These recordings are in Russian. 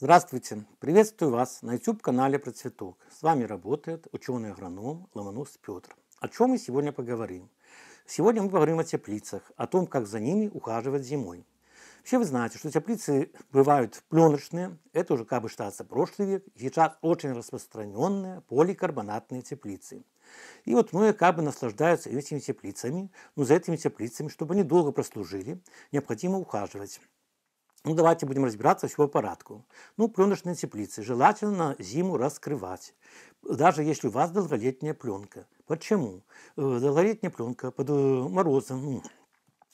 Здравствуйте! Приветствую вас на YouTube-канале «Процветок». С вами работает ученый-агроном Ломонос Петр. О чем мы сегодня поговорим? Сегодня мы поговорим о теплицах, о том, как за ними ухаживать зимой. Все вы знаете, что теплицы бывают пленочные, это уже как бы считается прошлый век, сейчас очень распространенные поликарбонатные теплицы. И вот многие как бы наслаждаются этими теплицами, но за этими теплицами, чтобы они долго прослужили, необходимо ухаживать. Ну, давайте будем разбираться в по порядку. Ну, пленочные теплицы желательно зиму раскрывать, даже если у вас долголетняя пленка. Почему? Э, долголетняя пленка под э, морозом, ну,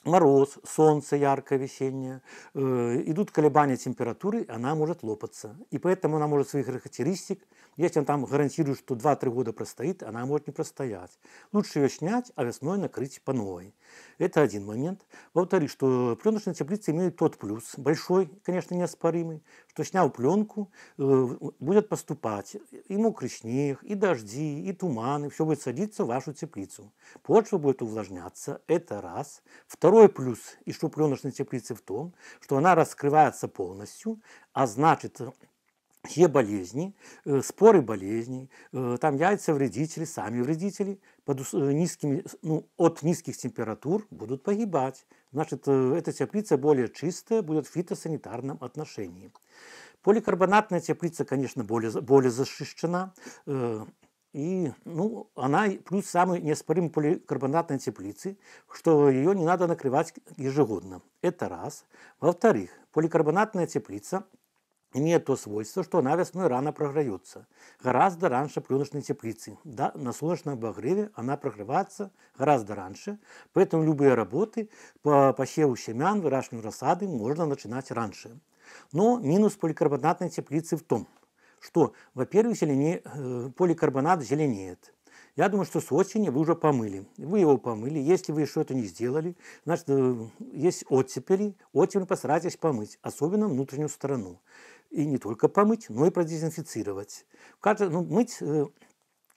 мороз, солнце яркое весеннее, э, идут колебания температуры, она может лопаться. И поэтому она может своих характеристик, если он там гарантирует, что 2-3 года простоит, она может не простоять. Лучше ее снять, а весной накрыть по новой. Это один момент. Во-вторых, что пленочная теплица имеет тот плюс, большой, конечно, неоспоримый, что снял пленку, э, будет поступать и мокрый снег, и дожди, и туманы, все будет садиться в вашу теплицу. Почва будет увлажняться, это раз. Второй плюс и что пленочной теплицы в том, что она раскрывается полностью, а значит все болезни, э, споры болезней, э, там яйца вредители, сами вредители под э, низкими, ну, от низких температур будут погибать. Значит, эта теплица более чистая будет в фитосанитарном отношении. Поликарбонатная теплица, конечно, более, более защищена. И, ну, она плюс самый неоспоримый поликарбонатной теплицы, что ее не надо накрывать ежегодно. Это раз. Во-вторых, поликарбонатная теплица – имеет то свойство, что она весной рано програется. Гораздо раньше пленочной теплицы. Да, на солнечном обогреве она прогревается гораздо раньше. Поэтому любые работы по посеву семян, выращиванию рассады можно начинать раньше. Но минус поликарбонатной теплицы в том, что, во-первых, зелени... Э, поликарбонат зеленеет. Я думаю, что с осени вы уже помыли. Вы его помыли. Если вы что-то не сделали, значит, э, есть оттепели. Оттепель постарайтесь помыть, особенно внутреннюю сторону. И не только помыть, но и продезинфицировать. Каждый, ну, мыть э,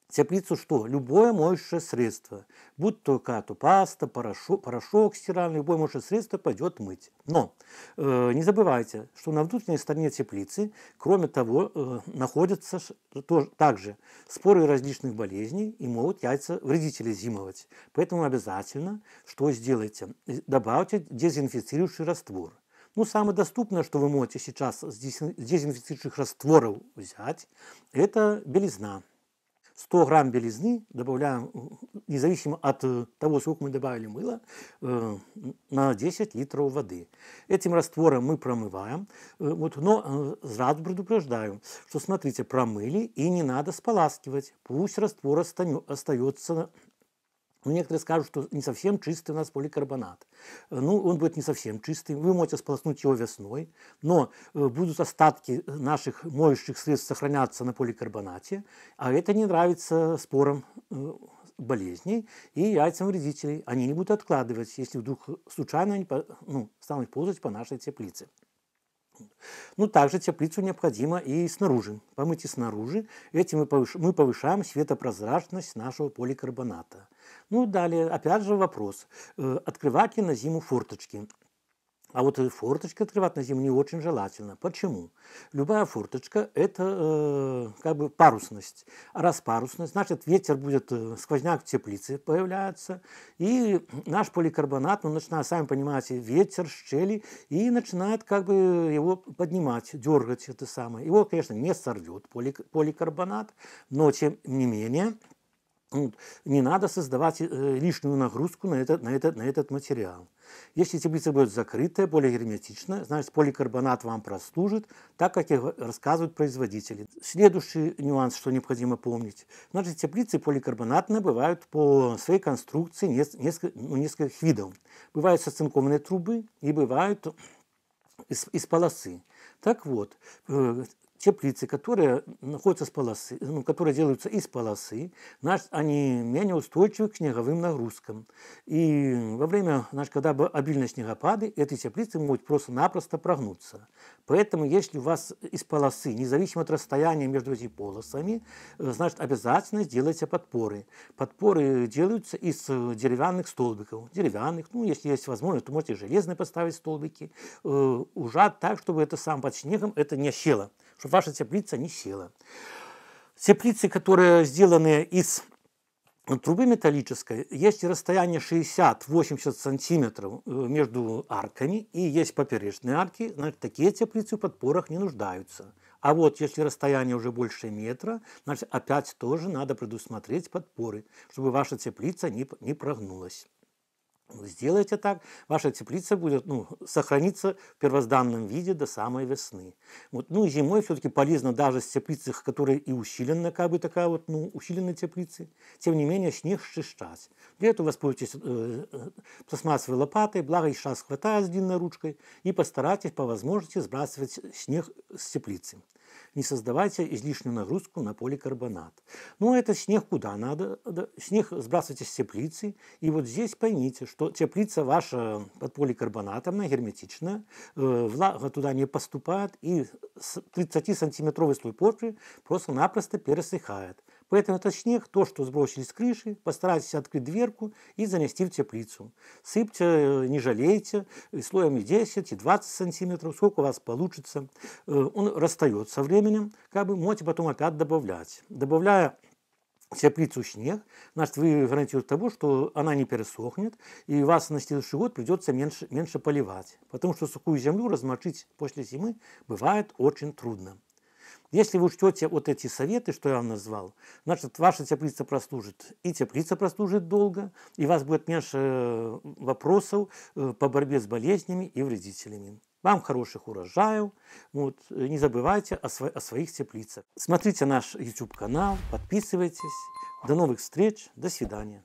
теплицу что? Любое моющее средство. Будь то кату, паста, порошок, порошок стиральный, любое моющее средство пойдет мыть. Но э, не забывайте, что на внутренней стороне теплицы, кроме того, э, находятся тоже, также споры различных болезней и могут яйца вредители зимовать. Поэтому обязательно, что сделайте? Э, добавьте дезинфицирующий раствор. Ну, самое доступное, что вы можете сейчас с дезинфицирующих растворов взять, это белизна. 100 грамм белизны добавляем, независимо от э, того, сколько мы добавили мыла, э, на 10 литров воды. Этим раствором мы промываем. Э, вот, но сразу предупреждаю, что смотрите, промыли и не надо споласкивать. Пусть раствор остается ну, некоторые скажут, что не совсем чистый у нас поликарбонат. Э, ну, он будет не совсем чистый. Вы можете сполоснуть его весной, но э, будут остатки э, наших моющих средств сохраняться на поликарбонате, а это не нравится спорам болезней и яйцам вредителей. Они не будут откладывать, если вдруг случайно они ну, станут ползать по нашей теплице. Ну, также теплицу необходимо и снаружи. Помыть и снаружи. Этим мы, повыш... мы повышаем светопрозрачность нашего поликарбоната. Ну, далее, опять же вопрос. Э, Открывать ли на зиму форточки? А вот форточка открывать на зиму не очень желательно. Почему? Любая форточка – это э, как бы парусность. А раз парусность, значит, ветер будет, э, сквозняк в теплице появляется, и наш поликарбонат, он ну, начинает, сами понимаете, ветер, щели, и начинает как бы его поднимать, дергать это самое. Его, конечно, не сорвет поликарбонат, но тем не менее – ну, не надо создавать э, лишнюю нагрузку на этот, на этот, на этот материал. Если теплица будет закрытая, более герметичная, значит поликарбонат вам прослужит, так как рассказывают производители. Следующий нюанс, что необходимо помнить. Значит, теплицы поликарбонатные бывают по своей конструкции несколько, ну, нескольких видов. Бывают социнкованные трубы и бывают из, из полосы. Так вот, э, теплицы, которые находятся с полосы, ну, которые делаются из полосы, значит, они менее устойчивы к снеговым нагрузкам. И во время, значит, когда бы обильные снегопады, эти теплицы могут просто-напросто прогнуться. Поэтому, если у вас из полосы, независимо от расстояния между этими полосами, э, значит, обязательно сделайте подпоры. Подпоры делаются из э, деревянных столбиков. Деревянных, ну, если есть возможность, то можете железные поставить столбики. Э, Ужать так, чтобы это сам под снегом это не щело чтобы ваша теплица не села. Теплицы, которые сделаны из ну, трубы металлической, есть расстояние 60-80 сантиметров э, между арками, и есть поперечные арки, значит, такие теплицы в подпорах не нуждаются. А вот если расстояние уже больше метра, значит, опять тоже надо предусмотреть подпоры, чтобы ваша теплица не, не прогнулась. Сделаете так, ваша теплица будет ну, сохраниться в первозданном виде до самой весны. Вот, ну зимой все-таки полезно даже с теплицы, которые и усиленно, как бы такая вот, ну, усиленная теплицы, тем не менее снег них Для этого воспользуйтесь э, э, пластмассовой лопатой, благо и шанс хватает с длинной ручкой, и постарайтесь по возможности сбрасывать снег с теплицы не создавайте излишнюю нагрузку на поликарбонат. Ну, а этот снег куда надо? Снег сбрасывайте с теплицы, и вот здесь поймите, что что теплица ваша под поликарбонатомная, герметичная, э, влага туда не поступает, и 30-сантиметровый слой почвы просто-напросто пересыхает. Поэтому этот снег, то, что сбросили с крыши, постарайтесь открыть дверку и занести в теплицу. Сыпьте, э, не жалейте, и э, слоем и 10, и 20 сантиметров, сколько у вас получится. Он расстается со временем, как бы можете потом опять добавлять. Добавляя Теплицу снег, значит, вы гарантируете того, что она не пересохнет, и вас на следующий год придется меньше, меньше поливать, потому что сухую землю размочить после зимы бывает очень трудно. Если вы учтете вот эти советы, что я вам назвал, значит, ваша теплица прослужит. И теплица прослужит долго, и у вас будет меньше э, вопросов э, по борьбе с болезнями и вредителями. Вам хороших урожаев. Вот, э, не забывайте о, сво- о своих теплицах. Смотрите наш YouTube-канал, подписывайтесь. До новых встреч. До свидания.